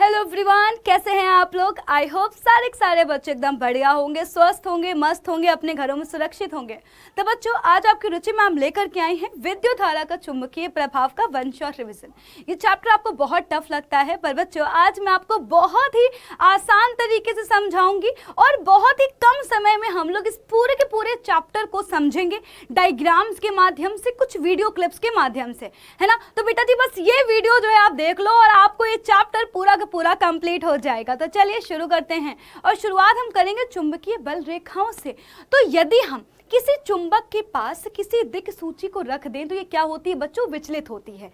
hello everyone कैसे हैं आप लोग आई होप सारे के सारे बच्चे एकदम बढ़िया होंगे स्वस्थ होंगे मस्त होंगे अपने घरों में सुरक्षित होंगे तो बच्चों आज आपकी रुचि मैम लेकर के आई हैं विद्युत धारा का चुंबकीय प्रभाव का वंश और रिविजन ये चैप्टर आपको बहुत टफ लगता है पर बच्चों आज मैं आपको बहुत ही आसान तरीके से समझाऊंगी और बहुत ही कम समय में हम लोग इस पूरे के पूरे चैप्टर को समझेंगे डाइग्राम्स के माध्यम से कुछ वीडियो क्लिप्स के माध्यम से है ना तो बेटा जी बस ये वीडियो जो है आप देख लो और आपको ये चैप्टर पूरा पूरा कंप्लीट हो जाएगा तो चलिए शुरू करते हैं और शुरुआत हम करेंगे चुंबकीय बल रेखाओं से तो यदि हम किसी चुंबक के पास किसी दिक सूची को रख दें तो ये क्या होती है बच्चों विचलित होती है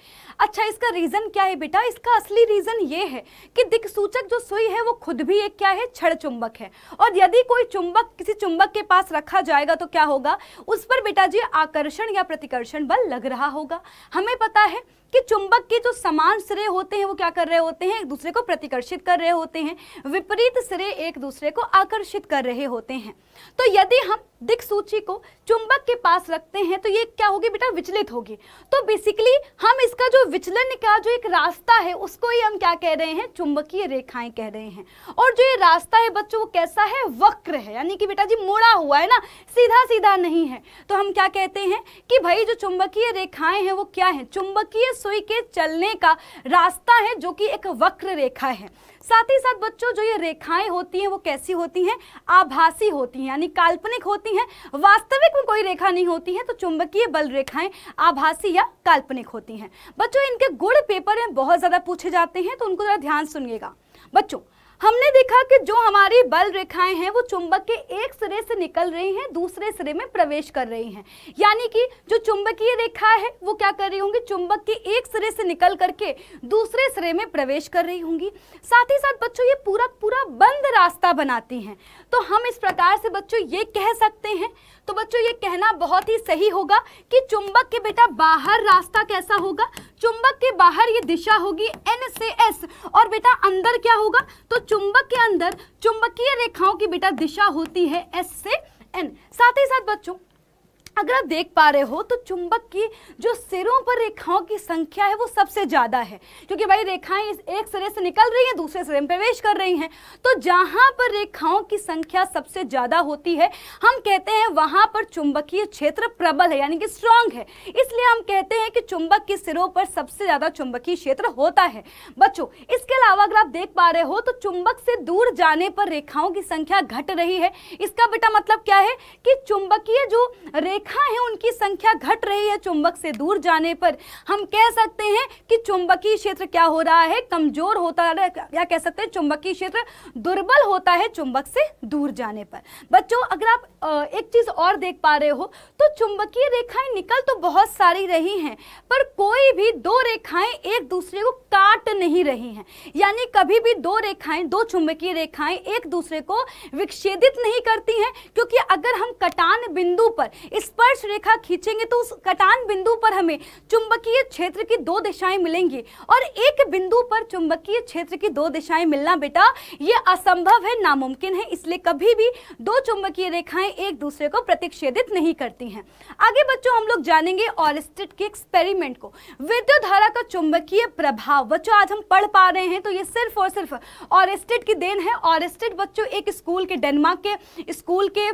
अच्छा इसका रीज़न क्या है बेटा इसका असली रीज़न ये है कि दिक सूचक जो सुई है वो खुद भी एक क्या है छड़ चुंबक है और यदि कोई चुंबक किसी चुंबक के पास रखा जाएगा तो क्या होगा उस पर बेटा जी आकर्षण या प्रतिकर्षण बल लग रहा होगा हमें पता है कि चुंबक के जो समान सिरे होते हैं वो क्या कर रहे होते हैं एक दूसरे को प्रतिकर्षित कर रहे होते हैं विपरीत सिरे एक दूसरे को आकर्षित कर रहे होते हैं तो यदि हम दिख सूची को चुंबक के पास रखते हैं तो ये क्या होगी बेटा विचलित होगी तो बेसिकली हम इसका जो विचलन का जो एक रास्ता है उसको ही हम क्या कह रहे हैं चुंबकीय रेखाएं कह रहे हैं और जो ये रास्ता है बच्चों वो कैसा है वक्र है यानी कि बेटा जी मुड़ा हुआ है ना सीधा सीधा नहीं है तो हम क्या कहते हैं कि भाई जो चुंबकीय रेखाएं हैं वो क्या है चुंबकीय सुई के चलने का रास्ता है जो कि एक वक्र रेखा है साथ ही साथ बच्चों जो ये रेखाएं होती हैं वो कैसी होती हैं आभासी होती हैं यानी काल्पनिक होती हैं वास्तविक में कोई रेखा नहीं होती है तो चुंबकीय बल रेखाएं आभासी या काल्पनिक होती हैं बच्चों इनके गुड़ पेपर में बहुत ज़्यादा पूछे जाते हैं तो उनको ज़रा ध्यान सुनिएगा बच्चों हमने देखा कि जो हमारी बल रेखाएं हैं वो चुंबक के एक सिरे से निकल रही हैं दूसरे सिरे में प्रवेश कर रही हैं यानी कि जो चुंबकीय रेखा है वो क्या कर रही होंगी चुंबक के एक सिरे से निकल करके दूसरे सिरे में प्रवेश कर रही होंगी साथ ही साथ बच्चों ये पूरा पूरा बंद रास्ता बनाती हैं तो हम इस प्रकार से बच्चों ये कह सकते हैं तो बच्चों ये कहना बहुत ही सही होगा कि चुंबक के बेटा बाहर रास्ता कैसा होगा चुंबक के बाहर ये दिशा होगी एन से एस और बेटा अंदर क्या होगा तो चुंबक के अंदर चुंबकीय रेखाओं की बेटा दिशा होती है एस से एन साथ ही साथ बच्चों अगर आप देख पा रहे हो तो चुंबक की जो सिरों पर रेखाओं की संख्या है वो सबसे ज़्यादा है क्योंकि भाई रेखाएं इस एक सिरे से निकल रही हैं दूसरे सिरे में प्रवेश कर रही हैं तो जहाँ पर रेखाओं की संख्या सबसे ज़्यादा होती है हम कहते हैं वहाँ पर चुंबकीय क्षेत्र प्रबल है यानी कि स्ट्रांग है इसलिए हम कहते हैं कि चुंबक के सिरों पर सबसे ज़्यादा चुंबकीय क्षेत्र होता है बच्चों इसके अलावा अगर आप देख पा रहे हो तो चुंबक से दूर जाने पर रेखाओं की संख्या घट रही है इसका बेटा मतलब क्या है कि चुंबकीय जो रेखा देखा है उनकी संख्या घट रही है चुंबक से दूर जाने पर हम कह सकते हैं कि चुंबकीय क्षेत्र क्या हो रहा है कमजोर होता है या कह सकते हैं चुंबकीय क्षेत्र दुर्बल होता है चुंबक से दूर जाने पर बच्चों अगर आप एक चीज और देख पा रहे हो तो चुंबकीय रेखाएं निकल तो बहुत सारी रही हैं पर कोई भी दो रेखाएं एक दूसरे को काट नहीं रही हैं यानी कभी भी दो रेखाएं दो चुंबकीय रेखाएं एक दूसरे को विक्षेदित नहीं करती हैं क्योंकि अगर हम कटान बिंदु पर इस स्पर्श रेखा खींचेंगे तो उस कटान बिंदु पर हमें चुंबकीय क्षेत्र की दो दिशाएं मिलेंगी और एक बिंदु पर चुंबकीय क्षेत्र की दो दिशाएं मिलना बेटा ये असंभव है नामुमकिन है इसलिए कभी भी दो चुंबकीय रेखाएं एक दूसरे को प्रतिक्षेदित नहीं करती हैं आगे बच्चों हम लोग जानेंगे ऑरिस्टिट के एक्सपेरिमेंट को विद्युत धारा का चुंबकीय प्रभाव बच्चों आज हम पढ़ पा रहे हैं तो ये सिर्फ और सिर्फ ऑरिस्टिट की देन है ऑरिस्टिट बच्चों एक स्कूल के डेनमार्क के स्कूल के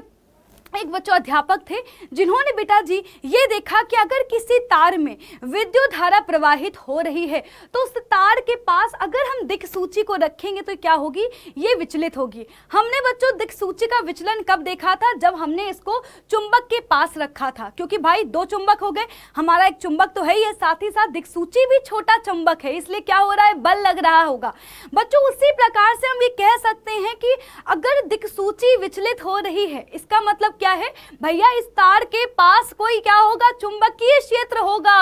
एक बच्चों अध्यापक थे जिन्होंने बेटा जी ये देखा कि अगर किसी तार में विद्युत धारा प्रवाहित हो रही है तो उस तार के पास अगर हम दिख सूची को रखेंगे तो क्या होगी ये विचलित होगी हमने बच्चों दिख सूची का विचलन कब देखा था जब हमने इसको चुंबक के पास रखा था क्योंकि भाई दो चुंबक हो गए हमारा एक चुंबक तो है ही है साथ ही साथ दिक सूची भी छोटा चुंबक है इसलिए क्या हो रहा है बल लग रहा होगा बच्चों उसी प्रकार से हम ये कह सकते हैं कि अगर दिक सूची विचलित हो रही है इसका मतलब क्या है भैया इस तार के पास कोई क्या होगा चुंबकीय क्षेत्र होगा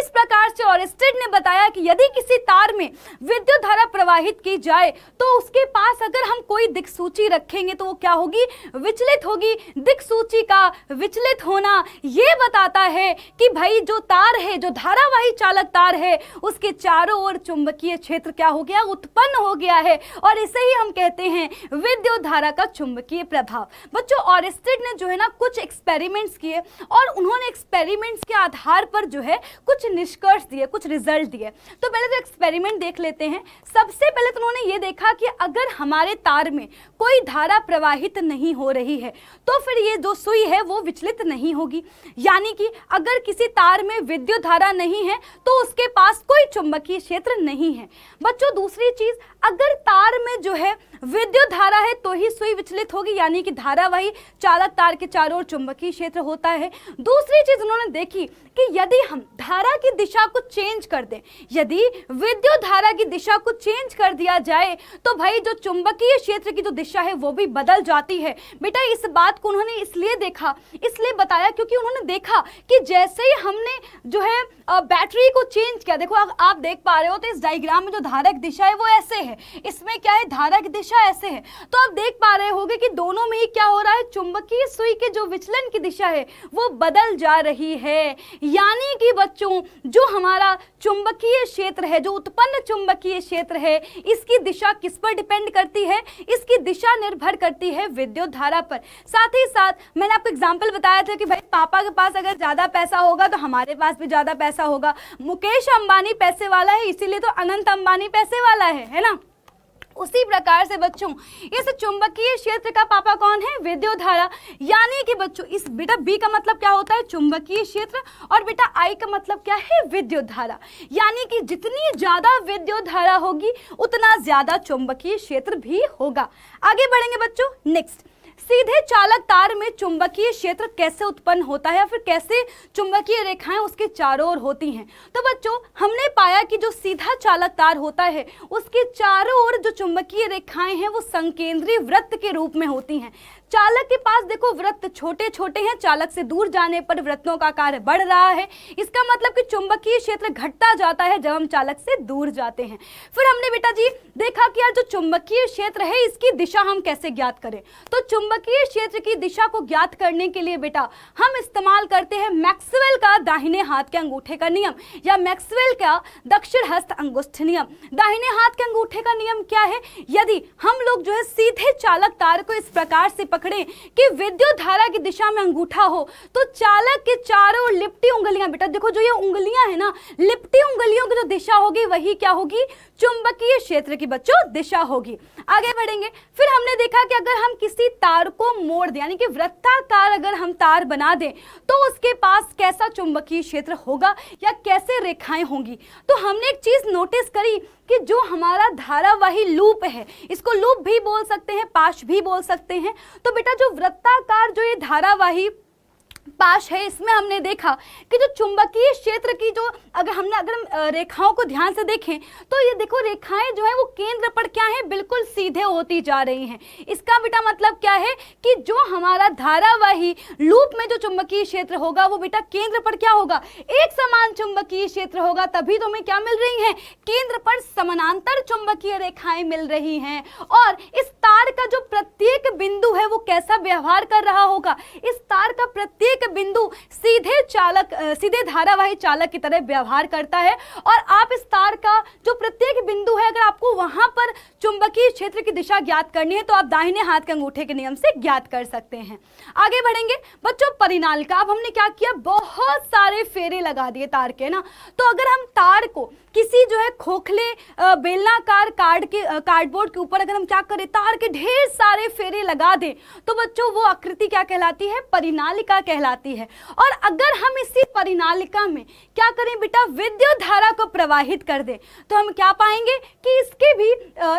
इस प्रकार से ऑरेस्टेड ने बताया कि यदि किसी तार में विद्युत धारा प्रवाहित की जाए तो उसके पास अगर हम कोई दिक्सूची रखेंगे तो वो क्या होगी विचलित होगी दिक्सूची का विचलित होना ये बताता है कि भाई जो तार है जो धारावाही चालक तार है उसके चारों ओर चुंबकीय क्षेत्र क्या हो गया उत्पन्न हो गया है और इसे ही हम कहते हैं विद्युत धारा का चुंबकीय प्रभाव बच्चों ऑरेस्टेड ने जो जो है ना कुछ एक्सपेरिमेंट्स किए और उन्होंने एक्सपेरिमेंट्स के आधार पर जो है कुछ निष्कर्ष दिए कुछ रिजल्ट दिए तो पहले तो एक्सपेरिमेंट देख लेते हैं सबसे पहले तो उन्होंने ये देखा कि अगर हमारे तार में कोई धारा प्रवाहित नहीं हो रही है तो फिर ये जो सुई है वो विचलित नहीं होगी यानी कि अगर किसी तार में विद्युत धारा नहीं है तो उसके पास कोई चुंबकीय क्षेत्र नहीं है बच्चों दूसरी चीज अगर तार में जो है विद्युत धारा है तो ही सुई विचलित होगी यानी कि धारा वही चालक तार के चारों ओर चुंबकीय क्षेत्र होता है दूसरी चीज उन्होंने देखी कि यदि हम धारा की दिशा को चेंज कर दें यदि विद्युत धारा की दिशा को चेंज कर दिया जाए तो भाई जो चुंबकीय क्षेत्र की जो दिशा है वो भी बदल जाती है बेटा इस बात को उन्होंने इसलिए देखा इसलिए बताया क्योंकि उन्होंने देखा कि जैसे ही हमने जो है बैटरी को चेंज किया देखो आप देख पा रहे हो तो इस डाइग्राम में जो धारक दिशा है वो ऐसे है इसमें क्या है धारक दिशा ऐसे है तो आप देख पा रहे होगे कि दोनों में ही क्या हो रहा है चुंबकीय सुई के जो विचलन की दिशा है वो बदल जा रही है यानी कि बच्चों जो हमारा चुंबकीय क्षेत्र है जो उत्पन्न चुंबकीय क्षेत्र है इसकी दिशा किस पर डिपेंड करती है इसकी दिशा निर्भर करती है विद्युत धारा पर साथ ही साथ मैंने आपको एग्जाम्पल बताया था कि भाई पापा के पास अगर ज़्यादा पैसा होगा तो हमारे पास भी ज़्यादा पैसा होगा मुकेश अंबानी पैसे वाला है इसीलिए तो अनंत अंबानी पैसे वाला है है ना उसी प्रकार से बच्चों इस चुंबकीय क्षेत्र का पापा कौन है विद्युत धारा यानी कि बच्चों इस बेटा बी का मतलब क्या होता है चुंबकीय क्षेत्र और बेटा आई का मतलब क्या है विद्युत धारा यानी कि जितनी ज्यादा विद्युत धारा होगी उतना ज्यादा चुंबकीय क्षेत्र भी होगा आगे बढ़ेंगे बच्चों नेक्स्ट सीधे चालक तार में चुंबकीय क्षेत्र कैसे उत्पन्न होता है या फिर कैसे चुंबकीय रेखाएं उसके चारों ओर होती हैं तो बच्चों हमने पाया कि जो सीधा चालक तार होता है उसके चारों ओर जो चुंबकीय रेखाएं हैं वो संकेंद्रीय वृत्त के रूप में होती हैं चालक के पास देखो व्रत छोटे छोटे हैं चालक से दूर जाने पर व्रतों का कार्य बढ़ रहा है इसका मतलब कि चुंबकीय क्षेत्र घटता जाता है जब हम चालक से दूर जाते हैं फिर हमने बेटा जी देखा कि यार जो चुंबकीय क्षेत्र है इसकी दिशा हम कैसे ज्ञात करें तो चुंबकीय क्षेत्र की दिशा को ज्ञात करने के लिए बेटा हम इस्तेमाल करते हैं मैक्सवेल का दाहिने हाथ के अंगूठे का नियम या मैक्सवेल का दक्षिण हस्त अंगुष्ठ नियम दाहिने हाथ के अंगूठे का नियम क्या है यदि हम लोग जो है सीधे चालक तार को इस प्रकार से पकड़े कि विद्युत धारा की दिशा में अंगूठा हो तो चालक के चारों ओर लिपटी उंगलियां बेटा देखो जो ये उंगलियां है ना लिपटी उंगलियों की जो दिशा होगी वही क्या होगी चुंबकीय क्षेत्र की बच्चों दिशा होगी आगे बढ़ेंगे फिर हमने देखा कि अगर हम किसी तार को मोड़ दें यानी कि वृत्ताकार अगर हम तार बना दें तो उसके पास कैसा चुंबकीय क्षेत्र होगा या कैसे रेखाएं होंगी तो हमने एक चीज़ नोटिस करी कि जो हमारा धारावाही लूप है इसको लूप भी बोल सकते हैं पाश भी बोल सकते हैं तो बेटा जो वृत्ताकार जो ये धारावाही पास है इसमें हमने देखा कि जो चुंबकीय क्षेत्र की जो अगर हमने अगर रेखाओं को ध्यान से देखें तो ये देखो रेखाएं जो है वो केंद्र पर क्या है बिल्कुल सीधे होती जा रही हैं इसका बेटा मतलब क्या है कि जो हमारा धारावाही लूप में जो चुंबकीय क्षेत्र होगा वो बेटा केंद्र पर क्या होगा एक समान चुंबकीय क्षेत्र होगा तभी तो हमें क्या मिल रही है केंद्र पर समानांतर चुंबकीय रेखाएं मिल रही हैं और इस तार का जो प्रत्येक बिंदु है वो कैसा व्यवहार कर रहा होगा इस तार का प्रत्येक एक बिंदु सीधे चालक सीधे धारावाही चालक की तरह व्यवहार करता है और आप इस तार का जो प्रत्येक बिंदु है अगर आपको वहां पर चुंबकीय क्षेत्र की दिशा ज्ञात करनी है तो आप दाहिने हाथ के अंगूठे के नियम से ज्ञात कर सकते हैं आगे बढ़ेंगे बच्चों परिणाल का अब हमने क्या किया बहुत सारे फेरे लगा दिए तार के ना तो अगर हम तार को किसी जो है खोखले बेलनाकार कार्ड के कार्डबोर्ड के ऊपर अगर हम क्या करें तार के ढेर सारे फेरे लगा दें तो बच्चों वो आकृति क्या कहलाती है परिनालिका कहलाती है और अगर हम इसी परिनालिका में क्या करें बेटा विद्युत धारा को प्रवाहित कर दें तो हम क्या पाएंगे कि इसके भी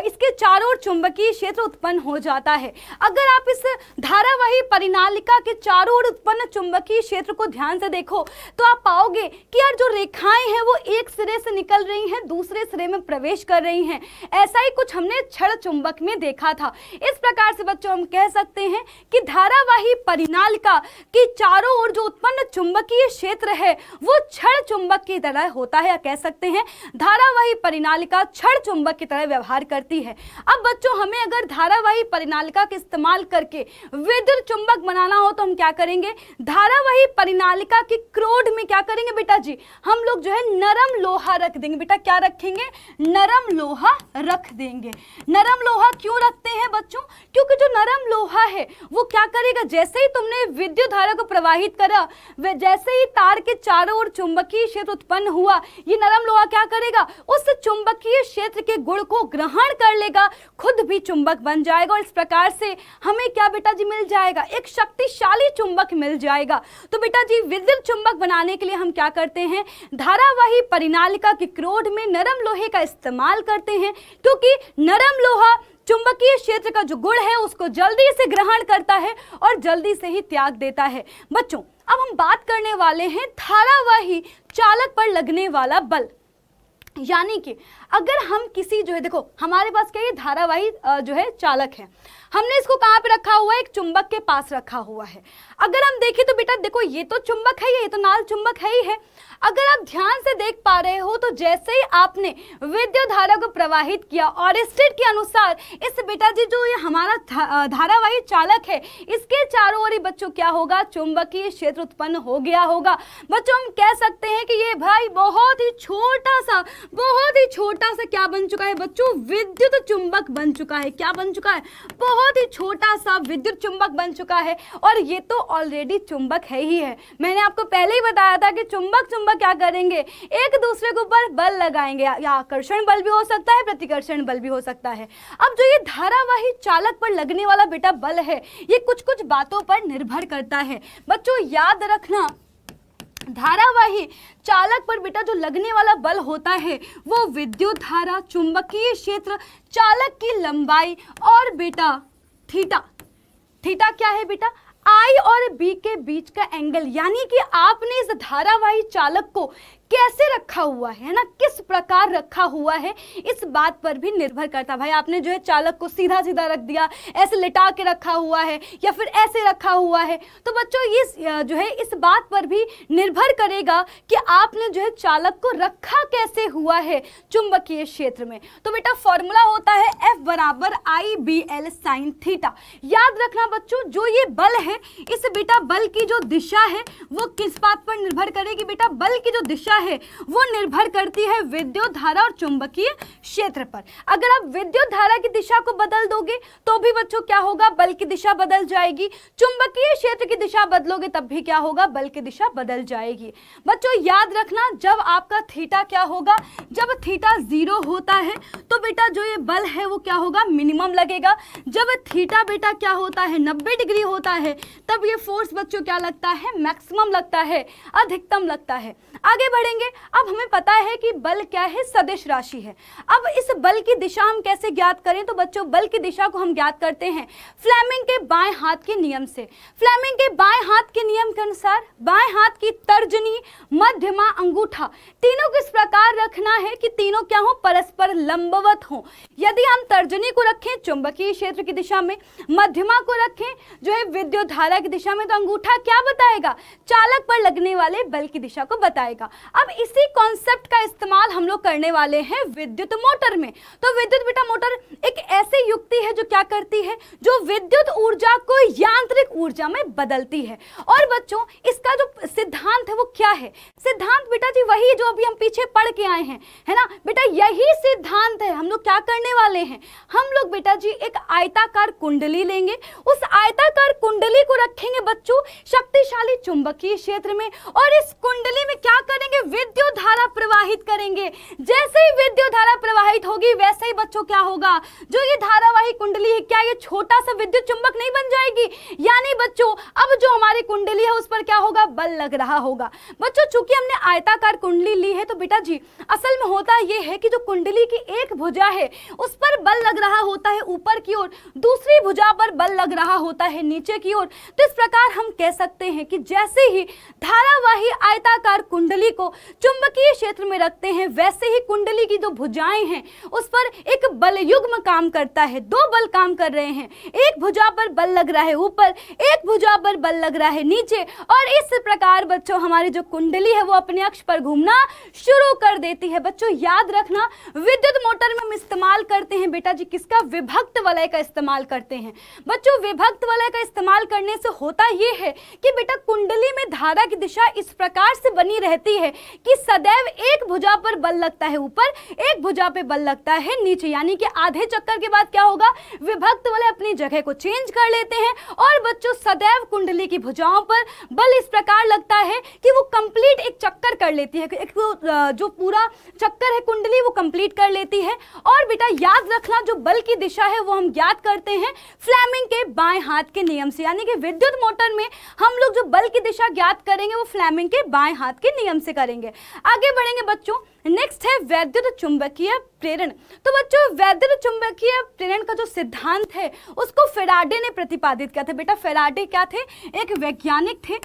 इसके चारों ओर चुंबकीय क्षेत्र उत्पन्न हो जाता है अगर आप इस धारावाही परिनालिका के चारों ओर उत्पन्न चुंबकीय क्षेत्र को ध्यान से देखो तो आप पाओगे कि यार जो रेखाएं हैं वो एक सिरे से निकल रही हैं दूसरे सिरे में प्रवेश कर रही हैं ऐसा ही कुछ हमने छड़ चुंबक में देखा था इस प्रकार से बच्चों हम कह सकते हैं कि धारावाही परिणाल का कि चारों ओर जो उत्पन्न चुंबकीय क्षेत्र है वो छड़ चुंबक की तरह होता है या कह सकते हैं धारावाही परिनालिका छड़ चुंबक की तरह व्यवहार करती है अब बच्चों हमें अगर धारावाही परिणाल का इस्तेमाल करके विद्युत चुंबक बनाना हो तो हम क्या करेंगे धारावाही परिणालिका की क्रोड में क्या करेंगे बेटा जी हम लोग जो है नरम लोहा रख देंगे देंगे बेटा क्या रखेंगे नरम लोहा रख देंगे नरम लोहा क्यों रखते हैं बच्चों क्योंकि जो नरम लोहा है वो क्या करेगा जैसे ही तुमने विद्युत धारा को प्रवाहित करा वे जैसे ही तार के चारों ओर चुंबकीय क्षेत्र उत्पन्न हुआ ये नरम लोहा क्या करेगा उस चुंबकीय क्षेत्र के गुण को ग्रहण कर लेगा खुद भी चुंबक बन जाएगा और इस प्रकार से हमें क्या बेटा जी मिल जाएगा एक शक्तिशाली चुंबक मिल जाएगा तो बेटा जी विद्युत चुंबक बनाने के लिए हम क्या करते हैं धारावाही परिणालिका की क्रोड में नरम लोहे का इस्तेमाल करते हैं क्योंकि नरम लोहा चुंबकीय क्षेत्र का जो गुण है उसको जल्दी से ग्रहण करता है और जल्दी से ही त्याग देता है बच्चों अब हम बात करने वाले हैं धारावाही चालक पर लगने वाला बल यानी कि अगर हम किसी जो है देखो हमारे पास क्या ये धारावाही जो है चालक है हमने इसको कहाँ पे रखा हुआ है एक चुंबक के पास रखा हुआ है अगर हम देखें तो बेटा देखो ये तो चुंबक है ये तो नाल चुंबक है ही है अगर आप ध्यान से देख पा रहे हो तो जैसे ही आपने विद्युत धारा को प्रवाहित किया और स्टेट के अनुसार इस बेटा जी जो ये हमारा धारावाही चालक है इसके चारों ओर बच्चों क्या होगा चुंबकीय क्षेत्र उत्पन्न हो गया होगा बच्चों हम कह सकते हैं कि ये भाई बहुत ही छोटा सा बहुत ही छोटा छोटा सा क्या बन चुका है बच्चों विद्युत चुंबक बन चुका है क्या बन चुका है बहुत ही छोटा सा विद्युत चुंबक बन चुका है और ये तो ऑलरेडी चुंबक है ही है मैंने आपको पहले ही बताया था कि चुंबक चुंबक क्या करेंगे एक दूसरे के ऊपर बल लगाएंगे आकर्षण बल भी हो सकता है प्रतिकर्षण बल भी हो सकता है अब जो ये धारावाही चालक पर लगने वाला बेटा बल है ये कुछ कुछ बातों पर निर्भर करता है बच्चों याद रखना धारावाही चालक पर बेटा जो लगने वाला बल होता है वो विद्युत धारा चुंबकीय क्षेत्र चालक की लंबाई और बेटा थीटा थीटा क्या है बेटा आई और बी के बीच का एंगल यानी कि आपने इस धारावाही चालक को कैसे रखा हुआ है ना किस प्रकार रखा हुआ है इस बात पर भी निर्भर करता भाई आपने जो है चालक को सीधा सीधा रख दिया ऐसे लिटा के रखा हुआ है या फिर ऐसे रखा हुआ है तो बच्चों इस जो है इस बात पर भी निर्भर करेगा कि आपने जो है चालक को रखा कैसे हुआ है चुंबकीय क्षेत्र में तो बेटा फॉर्मूला होता है बराबर I B L sine theta याद रखना बच्चों जो ये बल है इस बेटा बल की जो दिशा है वो किस बात पर निर्भर करेगी बेटा बल की जो दिशा है वो निर्भर करती है विद्युत धारा और चुंबकीय क्षेत्र पर अगर आप विद्युत धारा की दिशा को बदल दोगे तो भी बच्चों क्या होगा बल की दिशा बदल जाएगी चुंबकीय क्षेत्र की दिशा बदलोगे तब भी क्या होगा बल की दिशा बदल जाएगी बच्चों याद रखना जब आपका थीटा क्या होगा जब थीटा जीरो होता है तो बेटा जो ये बल है वो क्या क्या होगा मिनिमम लगेगा जब थीटा बेटा क्या होता है 90 डिग्री होता है तब ये फोर्स बच्चों क्या लगता है मैक्सिमम लगता है अधिकतम लगता है आगे बढ़ेंगे अब हमें पता है कि बल क्या है सदिश राशि है अब इस बल की दिशा हम कैसे ज्ञात करें तो बच्चों बल की दिशा को हम ज्ञात करते हैं फ्लैमिंग के बाएं हाथ के नियम से फ्लैमिंग के बाएं हाथ के नियम के अनुसार बाएं हाथ की तर्जनी मध्यमा अंगूठा तीनों को इस प्रकार रखना है कि तीनों क्या हो परस्पर लंबवत हो यदि हम तर्ज तर्जनी को रखें चुंबकीय क्षेत्र की दिशा में मध्यमा को रखें जो है विद्युत धारा की दिशा में तो अंगूठा क्या बताएगा चालक पर लगने वाले बल की दिशा को बताएगा अब इसी कॉन्सेप्ट का इस्तेमाल हम लोग करने वाले हैं विद्युत मोटर में तो विद्युत बेटा मोटर एक ऐसे युग जो क्या करती है जो विद्युत ऊर्जा को यांत्रिक ऊर्जा में बदलती है और बच्चों इसका जो सिद्धांत है वो क्या है सिद्धांत बेटा जी वही जो अभी हम पीछे पढ़ के आए हैं है ना बेटा यही सिद्धांत है हम लोग क्या करने वाले हैं हम लोग बेटा जी एक आयताकार कुंडली लेंगे उस आयताकार कुंडली को रखेंगे बच्चों शक्तिशाली चुंबकीय क्षेत्र में और इस कुंडली में क्या करेंगे विद्युत धारा प्रवाहित करेंगे जैसे ही विद्युत धारा प्रवाहित होगी वैसे ही बच्चों क्या होगा जो ये धारावाहिक कुंडली है क्या ये छोटा सा विद्युत चुंबक नहीं बन जाएगी यानी बच्चों अब जो हमारी कुंडली है उस पर क्या होगा बल लग रहा होगा बच्चों चूंकि हमने आयताकार कुंडली ली है तो बेटा जी असल में होता ये है कि जो कुंडली की एक भुजा है उस पर बल लग रहा होता है ऊपर की ओर दूसरी भुजा पर बल लग रहा होता है नीचे की ओर तो इस प्रकार हम कह सकते हैं कि जैसे ही धारावाही आयताकार कुंडली को चुंबकीय क्षेत्र में रखते हैं वैसे ही कुंडली की जो भुजाएं हैं उस पर एक बल युग्म काम करता है दो बल बल काम कर रहे हैं एक भुजा पर बल लग रहा है ऊपर एक भुजा पर बल लग रहा है नीचे और इस प्रकार बच्चों हमारी जो कुंडली है वो अपने अक्ष पर घूमना शुरू कर देती है बच्चों याद रखना विद्युत मोटर में हम इस्तेमाल करते हैं बेटा जी किसका विभक्त वलय का इस्तेमाल करते हैं बच्चों विभक्त वलय का इस्तेमाल करने से होता यह है कि बेटा कुंडली में धारा की दिशा इस प्रकार से बनी रहती है कि सदैव एक भुजा पर बल लगता है ऊपर एक भुजा पे बल लगता है नीचे यानी कि आधे चक्कर के बाद क्या होगा विभक्त वाले अपनी जगह को चेंज कर लेते हैं और बच्चों सदैव कुंडली की भुजाओं पर बल इस प्रकार लगता है कि वो कंप्लीट एक चक्कर कर लेती है एक जो पूरा चक्कर है कुंडली वो कंप्लीट कर लेती है और बेटा याद रखना जो बल की दिशा है वो हम ज्ञात करते हैं फ्लैमिंग के बाएं हाथ के नियम से यानी कि विद्युत मोटर में हम लोग जो बल की दिशा ज्ञात करेंगे वो फ्लैमिंग के बाएं हाथ के नियम से करेंगे आगे बढ़ेंगे बच्चों नेक्स्ट है वैद्युत चुंबकीय प्रेरण तो बच्चों वैद्य चुंबकीय प्रेरण का जो सिद्धांत है उसको फेराडे ने प्रतिपादित किया था बेटा फेराडे क्या थे एक वैज्ञानिक थे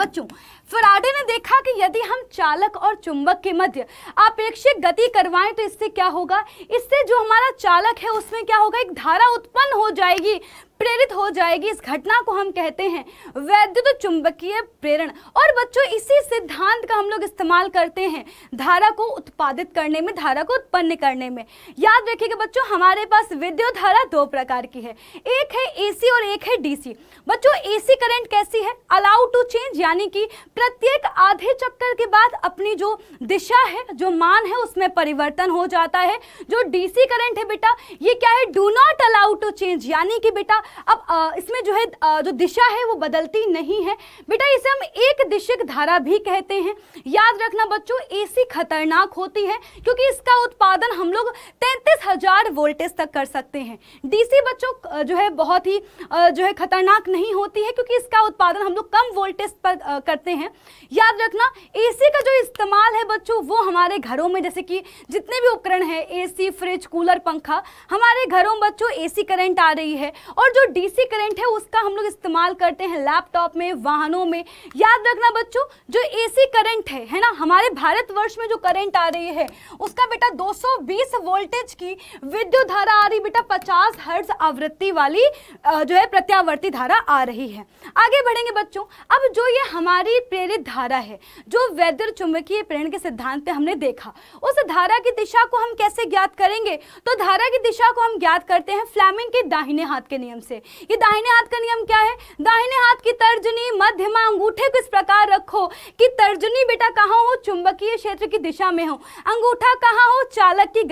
बच्चों फराडे ने देखा कि यदि हम चालक और चुंबक के मध्य अपेक्षित गति करवाएं तो इससे क्या होगा इससे जो हमारा चालक है उसमें क्या होगा एक धारा उत्पन्न हो जाएगी प्रेरित हो जाएगी इस घटना को हम कहते हैं वैद्युत चुंबकीय प्रेरण और बच्चों इसी सिद्धांत का हम लोग इस्तेमाल करते हैं धारा को उत्पादित करने में धारा को उत्पन्न करने में याद रखिएगा बच्चों हमारे पास विद्युत धारा दो प्रकार की है एक है एसी और एक है डीसी बच्चों एसी करंट कैसी है अलाउ टू चेंज यानी कि प्रत्येक आधे चक्कर के बाद अपनी जो दिशा है जो मान है उसमें परिवर्तन हो जाता है जो डीसी करंट है बेटा ये क्या है do not allow to change यानी कि बेटा अब इसमें जो है जो दिशा है वो बदलती नहीं है बेटा इसे हम एक दिशक धारा भी कहते हैं याद रखना बच्चों एसी खतरनाक होती है क्योंकि इसका उत्पादन हम लोग तैंतीस हजार वोल्टेज तक कर सकते हैं डीसी बच्चों जो है बहुत ही जो है खतरनाक नहीं होती है क्योंकि इसका उत्पादन हम लोग कम वोल्टेज पर करते हैं याद रखना एसी का जो इस्तेमाल है बच्चों वो हमारे घरों में जैसे कि जितने भी उपकरण है एसी फ्रिज कूलर पंखा हमारे घरों में बच्चों एसी करंट आ रही है और जो जो डीसी करंट है उसका हम लोग इस्तेमाल करते हैं लैपटॉप में वाहनों में याद रखना बच्चों जो एसी करंट है है ना हमारे भारतवर्ष में जो करंट आ रही है उसका बेटा 220 वोल्टेज की विद्युत धारा आ रही बेटा 50 हर्ज आवृत्ति वाली जो है प्रत्यावर्ती धारा आ रही है आगे बढ़ेंगे बच्चों अब जो ये हमारी प्रेरित धारा है जो वैद्य चुंबकीय प्रेरण के सिद्धांत हमने देखा उस धारा की दिशा को हम कैसे ज्ञात करेंगे तो धारा की दिशा को हम ज्ञात करते हैं फ्लैमिंग के दाहिने हाथ के नियम से ये दाहिने हाथ का नियम क्या है दाहिने हाथ की तर्जनी मध्यमा अंगूठे को इस प्रकार रखो कि तर्जनी बेटा कहाँ हो चुंबकीय क्षेत्र की दिशा में हो अंगूठा कहाँ हो चालक की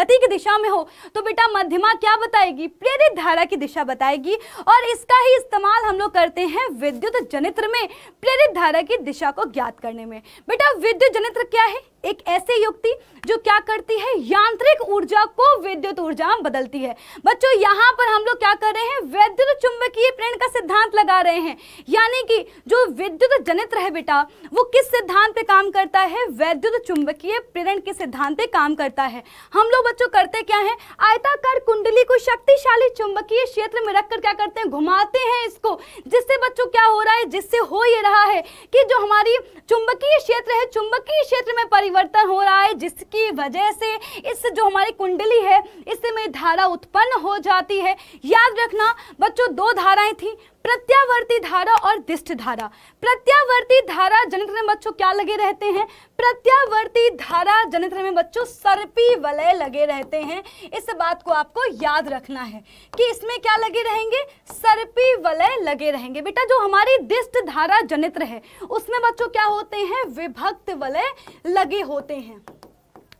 गति की दिशा में हो तो बेटा मध्यमा क्या बताएगी प्रेरित धारा की दिशा बताएगी और इसका ही इस्तेमाल हम लोग करते हैं विद्युत जनित्र में प्रेरित धारा की दिशा को ज्ञात करने में बेटा विद्युत जनित्र क्या है एक ऐसी युक्ति जो क्या करती है यांत्रिक ऊर्जा को विद्युत ऊर्जा में बदलती है बच्चों यहां पर हम लोग क्या कर रहे हैं वैद्युत चुंबकीय प्रेरण का सिद्धांत लगा रहे हैं यानी कि जो विद्युत जनित है बेटा वो किस सिद्धांत पे काम करता है वैद्युत चुंबकीय प्रेरण के सिद्धांत पे काम करता है हम लोग बच्चों करते क्या है आयताकार कुंडली को शक्तिशाली चुंबकीय क्षेत्र में रखकर क्या करते हैं घुमाते हैं इसको जिससे बच्चों क्या हो रहा है जिससे हो ये रहा है कि जो हमारी चुंबकीय क्षेत्र है चुंबकीय क्षेत्र में परिवर्तन परिवर्तन हो रहा है जिसकी वजह से इस जो हमारी कुंडली है इसमें धारा उत्पन्न हो जाती है याद रखना बच्चों दो धाराएं थी प्रत्यावर्ती धारा और दिष्ट धारा प्रत्यावर्ती धारा जनित्र में बच्चों क्या लगे रहते हैं प्रत्यावर्ती धारा जनित्र में बच्चों सर्पी वलय लगे रहते हैं इस बात को आपको याद रखना है कि इसमें क्या लगे रहेंगे सर्पी वलय लगे रहेंगे बेटा जो हमारी दिष्ट धारा जनित्र है उसमें बच्चों क्या होते हैं विभक्त वलय लगे होते हैं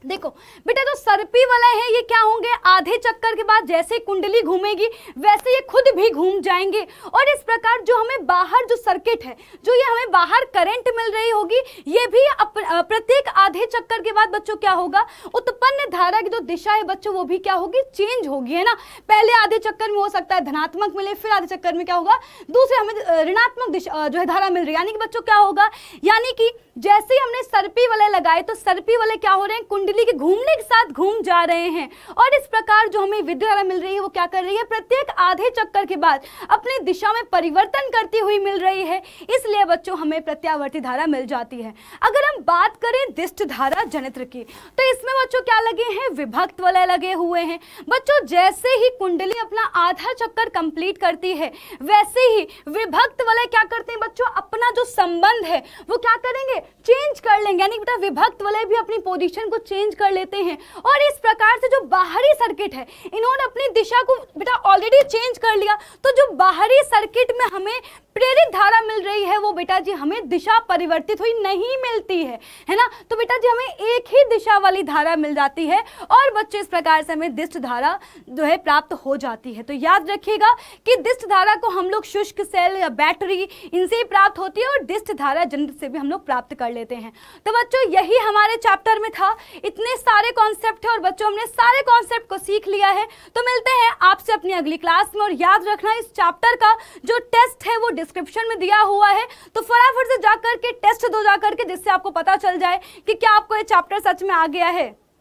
देखो बेटा जो तो सर्पी वाले है ये क्या होंगे आधे चक्कर के बाद जैसे कुंडली घूमेगी वैसे ये खुद भी घूम जाएंगे और इस प्रकार जो हमें बाहर जो सर्किट है जो ये हमें बाहर करंट मिल रही होगी ये भी प्रत्येक आधे चक्कर के बाद बच्चों क्या होगा उत्पन्न धारा की जो दिशा है बच्चों वो भी क्या होगी चेंज होगी है ना पहले आधे चक्कर में हो सकता है धनात्मक मिले फिर आधे चक्कर में क्या होगा दूसरे हमें ऋणात्मक दिशा जो है धारा मिल रही है यानी कि बच्चों क्या होगा यानी कि जैसे हमने सर्पी वाले लगाए तो सर्पी वाले क्या हो रहे हैं कुंडली बिजली के घूमने के साथ घूम जा रहे हैं और इस प्रकार जो हमें विद्युत धारा मिल रही है वो क्या कर रही है प्रत्येक आधे चक्कर के बाद अपनी दिशा में परिवर्तन करती हुई मिल रही है इसलिए बच्चों हमें प्रत्यावर्ती धारा मिल जाती है अगर हम बात करें दिष्ट धारा जनित्र की तो इसमें बच्चों क्या लगे हैं विभक्त वलय लगे हुए हैं बच्चों जैसे ही कुंडली अपना आधा चक्कर कंप्लीट करती है वैसे ही विभक्त वलय क्या करते हैं बच्चों अपना जो संबंध है वो क्या करेंगे चेंज कर लेंगे यानी बेटा मतलब विभक्त वलय भी अपनी पोजिशन को चेंज चेंज कर लेते हैं और इस प्रकार से जो बाहरी सर्किट है इन्होंने अपनी दिशा को बेटा ऑलरेडी चेंज कर लिया तो जो बाहरी सर्किट में हमें प्रेरित धारा मिल रही है वो बेटा जी हमें दिशा परिवर्तित हुई नहीं मिलती है है ना तो बेटा जी हमें एक ही दिशा वाली धारा मिल जाती है और बच्चे इस प्रकार से हमें दिष्ट धारा जो है प्राप्त हो जाती है तो याद रखिएगा कि दिष्ट धारा को हम लोग शुष्क सेल या बैटरी इनसे ही प्राप्त होती है और दिष्ट धारा जन्म से भी हम लोग प्राप्त कर लेते हैं तो बच्चों यही हमारे चैप्टर में था इतने सारे कॉन्सेप्ट है और बच्चों हमने सारे कॉन्सेप्ट को सीख लिया है तो मिलते हैं आपसे अपनी अगली क्लास में और याद रखना इस चैप्टर का जो टेस्ट है वो डिस्क्रिप्शन में दिया हुआ है तो फटाफट से जाकर के टेस्ट दो जाकर के जिससे आपको पता चल जाए कि क्या आपको ये चैप्टर सच में आ गया है